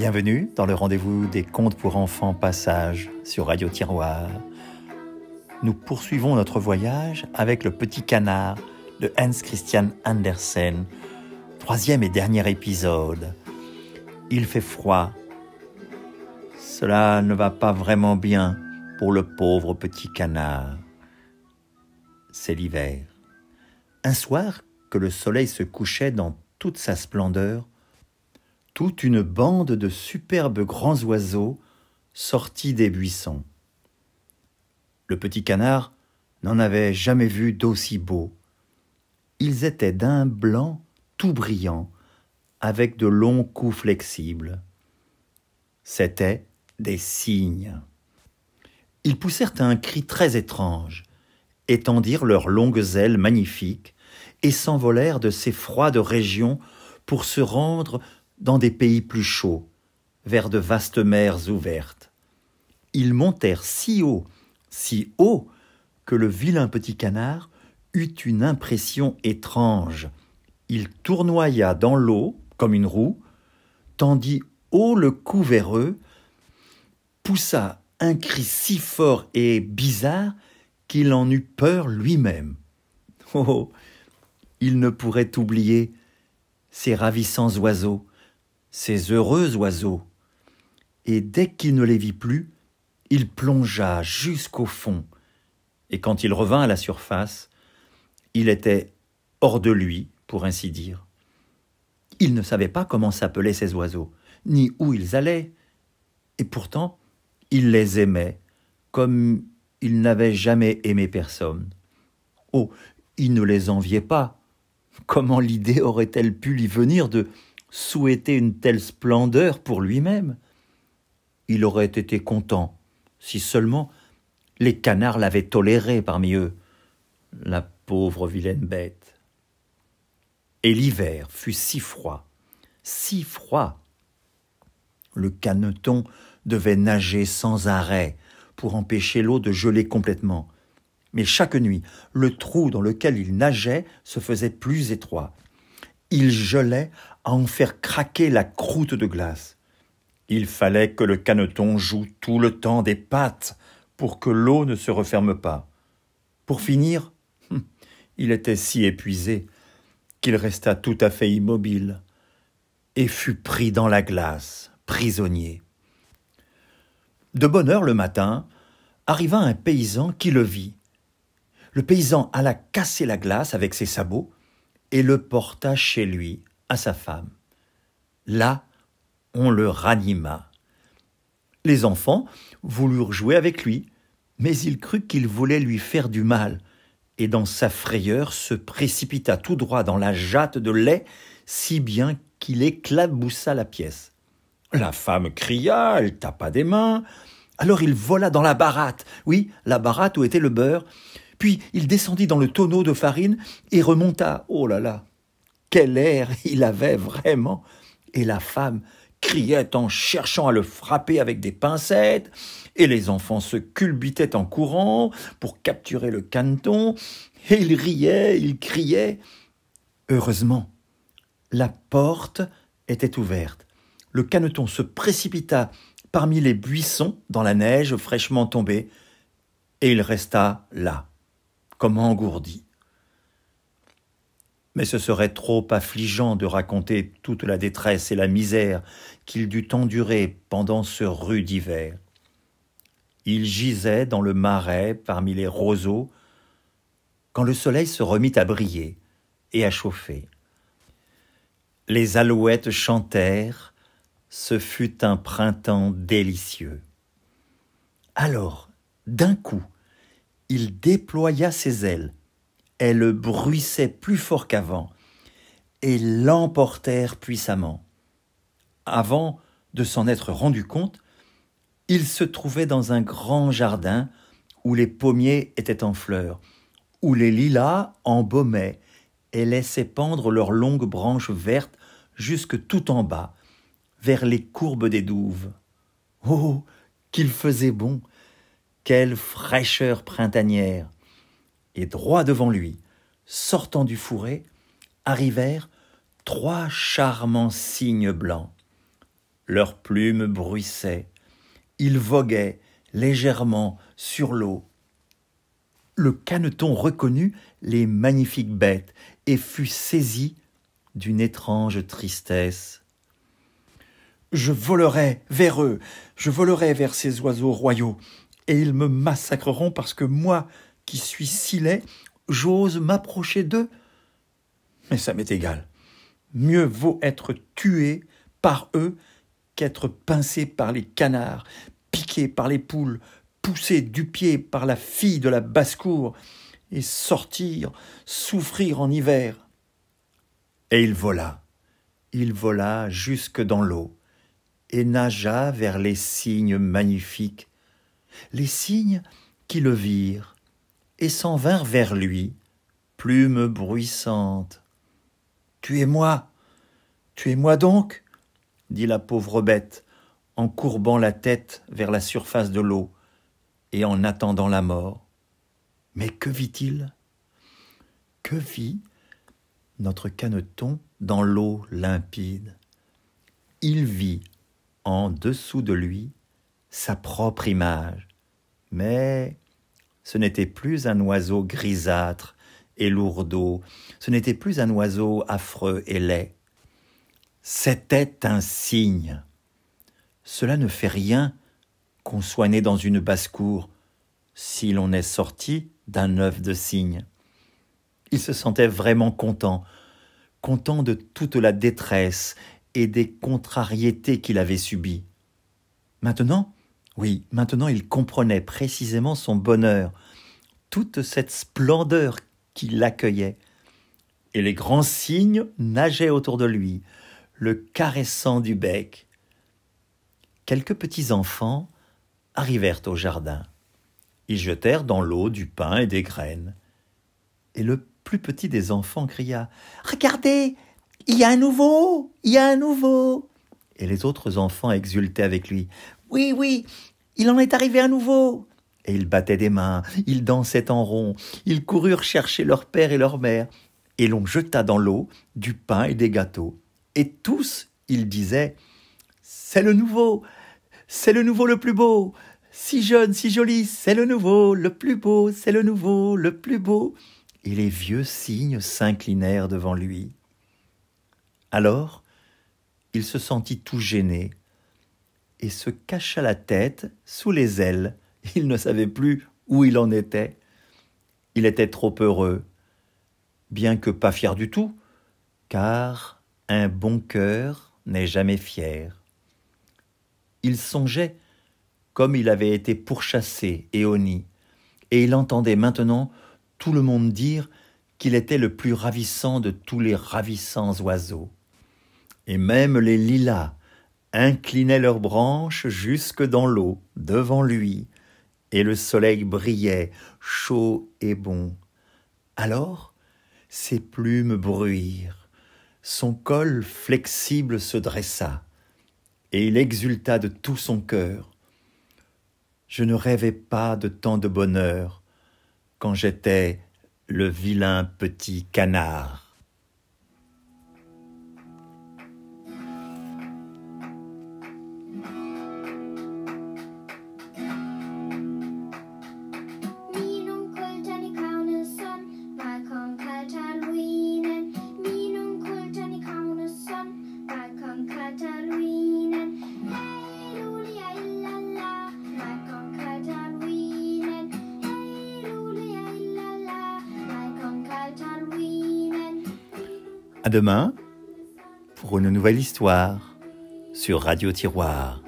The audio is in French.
Bienvenue dans le rendez-vous des contes pour enfants passage sur Radio Tiroir. Nous poursuivons notre voyage avec Le Petit Canard de Hans Christian Andersen, troisième et dernier épisode. Il fait froid. Cela ne va pas vraiment bien pour le pauvre petit canard. C'est l'hiver. Un soir que le soleil se couchait dans toute sa splendeur, toute une bande de superbes grands oiseaux sortis des buissons. Le petit canard n'en avait jamais vu d'aussi beaux. Ils étaient d'un blanc tout brillant, avec de longs coups flexibles. C'étaient des cygnes. Ils poussèrent un cri très étrange, étendirent leurs longues ailes magnifiques et s'envolèrent de ces froides régions pour se rendre dans des pays plus chauds, vers de vastes mers ouvertes. Ils montèrent si haut, si haut, que le vilain petit canard eut une impression étrange. Il tournoya dans l'eau comme une roue, tendit haut le cou vers eux, poussa un cri si fort et bizarre qu'il en eut peur lui-même. Oh, oh il ne pourrait oublier ces ravissants oiseaux ces heureux oiseaux. Et dès qu'il ne les vit plus, il plongea jusqu'au fond, et quand il revint à la surface, il était hors de lui, pour ainsi dire. Il ne savait pas comment s'appelaient ces oiseaux, ni où ils allaient, et pourtant il les aimait, comme il n'avait jamais aimé personne. Oh, il ne les enviait pas. Comment l'idée aurait-elle pu lui venir de souhaitait une telle splendeur pour lui-même. Il aurait été content si seulement les canards l'avaient toléré parmi eux, la pauvre vilaine bête. Et l'hiver fut si froid, si froid. Le caneton devait nager sans arrêt pour empêcher l'eau de geler complètement. Mais chaque nuit, le trou dans lequel il nageait se faisait plus étroit, il gelait à en faire craquer la croûte de glace. Il fallait que le caneton joue tout le temps des pattes pour que l'eau ne se referme pas. Pour finir, hum, il était si épuisé qu'il resta tout à fait immobile et fut pris dans la glace, prisonnier. De bonne heure le matin, arriva un paysan qui le vit. Le paysan alla casser la glace avec ses sabots et le porta chez lui, à sa femme. Là, on le ranima. Les enfants voulurent jouer avec lui, mais il crut qu'il voulait lui faire du mal, et dans sa frayeur se précipita tout droit dans la jatte de lait, si bien qu'il éclaboussa la pièce. La femme cria, elle tapa des mains. Alors il vola dans la baratte, oui, la baratte où était le beurre, puis il descendit dans le tonneau de farine et remonta. Oh là là, quel air il avait vraiment Et la femme criait en cherchant à le frapper avec des pincettes, et les enfants se culbutaient en courant pour capturer le caneton, et il riait, il criait. Heureusement, la porte était ouverte. Le caneton se précipita parmi les buissons dans la neige fraîchement tombée, et il resta là, comme engourdi. Mais ce serait trop affligeant de raconter toute la détresse et la misère qu'il dut endurer pendant ce rude hiver. Il gisait dans le marais parmi les roseaux quand le soleil se remit à briller et à chauffer. Les alouettes chantèrent, ce fut un printemps délicieux. Alors, d'un coup, il déploya ses ailes. Elles bruissaient plus fort qu'avant et l'emportèrent puissamment. Avant de s'en être rendu compte, il se trouvait dans un grand jardin où les pommiers étaient en fleurs, où les lilas embaumaient et laissaient pendre leurs longues branches vertes jusque tout en bas, vers les courbes des douves. Oh, qu'il faisait bon! Quelle fraîcheur printanière Et droit devant lui, sortant du fourré, arrivèrent trois charmants cygnes blancs. Leurs plumes bruissaient, ils voguaient légèrement sur l'eau. Le caneton reconnut les magnifiques bêtes et fut saisi d'une étrange tristesse. Je volerai vers eux, je volerai vers ces oiseaux royaux, et ils me massacreront parce que moi, qui suis si laid, j'ose m'approcher d'eux. Mais ça m'est égal. Mieux vaut être tué par eux qu'être pincé par les canards, piqué par les poules, poussé du pied par la fille de la basse-cour, et sortir, souffrir en hiver. Et il vola, il vola jusque dans l'eau, et nagea vers les cygnes magnifiques les cygnes qui le virent et s'en vinrent vers lui, plumes bruissantes. Tuez-moi Tuez-moi donc dit la pauvre bête, en courbant la tête vers la surface de l'eau et en attendant la mort. Mais que vit-il Que vit notre caneton dans l'eau limpide Il vit, en dessous de lui, sa propre image. Mais ce n'était plus un oiseau grisâtre et lourdeau, ce n'était plus un oiseau affreux et laid. C'était un signe. Cela ne fait rien qu'on soit né dans une basse-cour si l'on est sorti d'un œuf de cygne. Il se sentait vraiment content, content de toute la détresse et des contrariétés qu'il avait subies. Maintenant, oui, maintenant il comprenait précisément son bonheur, toute cette splendeur qui l'accueillait. Et les grands cygnes nageaient autour de lui, le caressant du bec. Quelques petits enfants arrivèrent au jardin. Ils jetèrent dans l'eau du pain et des graines. Et le plus petit des enfants cria Regardez, il y a un nouveau, il y a un nouveau. Et les autres enfants exultaient avec lui. Oui, oui, il en est arrivé à nouveau. Et ils battaient des mains, ils dansaient en rond, ils coururent chercher leur père et leur mère, et l'on jeta dans l'eau du pain et des gâteaux. Et tous, ils disaient C'est le nouveau, c'est le nouveau le plus beau, si jeune, si joli, c'est le nouveau, le plus beau, c'est le nouveau, le plus beau. Et les vieux cygnes s'inclinèrent devant lui. Alors, il se sentit tout gêné et se cacha la tête sous les ailes. Il ne savait plus où il en était. Il était trop heureux, bien que pas fier du tout, car un bon cœur n'est jamais fier. Il songeait comme il avait été pourchassé et honni, et il entendait maintenant tout le monde dire qu'il était le plus ravissant de tous les ravissants oiseaux. Et même les lilas inclinaient leurs branches jusque dans l'eau, devant lui, et le soleil brillait, chaud et bon. Alors, ses plumes bruirent, son col flexible se dressa, et il exulta de tout son cœur. Je ne rêvais pas de tant de bonheur quand j'étais le vilain petit canard. demain pour une nouvelle histoire sur Radio Tiroir.